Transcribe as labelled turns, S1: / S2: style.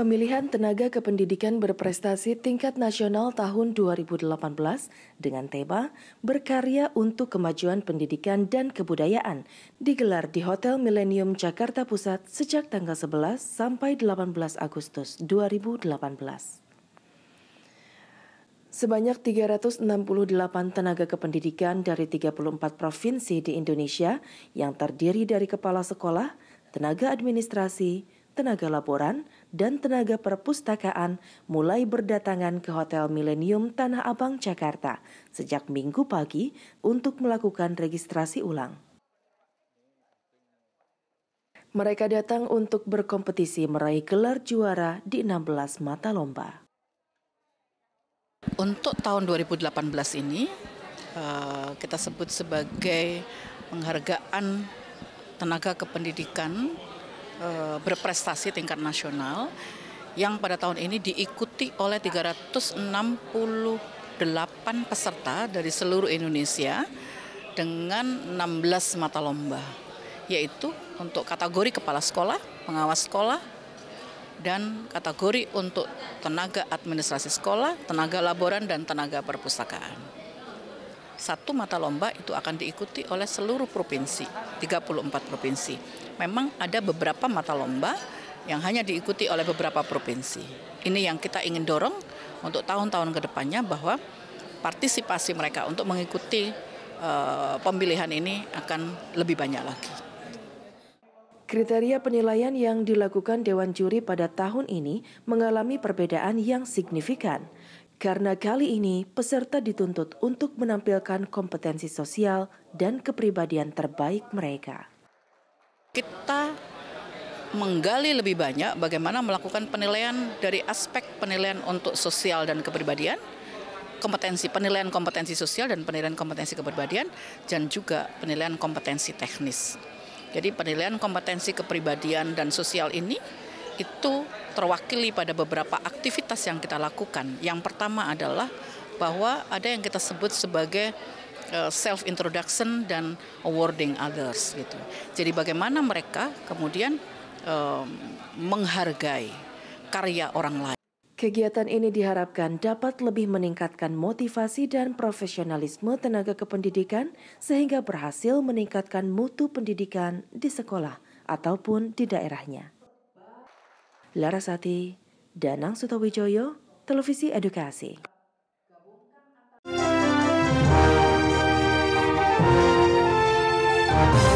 S1: Pemilihan tenaga kependidikan berprestasi tingkat nasional tahun 2018 dengan tema Berkarya untuk Kemajuan Pendidikan dan Kebudayaan digelar di Hotel Millennium Jakarta Pusat sejak tanggal 11 sampai 18 Agustus 2018. Sebanyak 368 tenaga kependidikan dari 34 provinsi di Indonesia yang terdiri dari kepala sekolah, tenaga administrasi, tenaga laporan, dan tenaga perpustakaan mulai berdatangan ke Hotel Millennium Tanah Abang, Jakarta sejak minggu pagi untuk melakukan registrasi ulang. Mereka datang untuk berkompetisi
S2: meraih gelar juara di 16 mata lomba. Untuk tahun 2018 ini, eh, kita sebut sebagai penghargaan tenaga kependidikan Eh, berprestasi tingkat nasional yang pada tahun ini diikuti oleh 368 peserta dari seluruh Indonesia dengan 16 mata lomba yaitu untuk kategori kepala sekolah, pengawas sekolah, dan kategori untuk tenaga administrasi sekolah, tenaga laboran, dan tenaga perpustakaan satu mata lomba itu akan diikuti oleh seluruh provinsi, 34 provinsi. Memang ada beberapa mata lomba yang hanya diikuti oleh beberapa provinsi. Ini yang kita ingin dorong untuk tahun-tahun ke depannya bahwa partisipasi mereka untuk mengikuti e, pemilihan ini akan lebih banyak lagi.
S1: Kriteria penilaian yang dilakukan Dewan Juri pada tahun ini mengalami perbedaan yang signifikan karena kali ini peserta dituntut untuk menampilkan kompetensi sosial dan kepribadian terbaik mereka.
S2: Kita menggali lebih banyak bagaimana melakukan penilaian dari aspek penilaian untuk sosial dan kepribadian, kompetensi penilaian kompetensi sosial dan penilaian kompetensi kepribadian dan juga penilaian kompetensi teknis. Jadi penilaian kompetensi kepribadian dan sosial ini itu terwakili pada beberapa aktivitas yang kita lakukan. Yang pertama adalah bahwa ada yang kita sebut sebagai eh, self introduction dan awarding others gitu. Jadi bagaimana mereka kemudian um, menghargai karya orang lain.
S1: Kegiatan ini diharapkan dapat lebih meningkatkan motivasi dan profesionalisme tenaga kependidikan sehingga berhasil meningkatkan mutu pendidikan di sekolah ataupun di daerahnya. Larasati, Danang Sutawijoyo, Televisi Edukasi.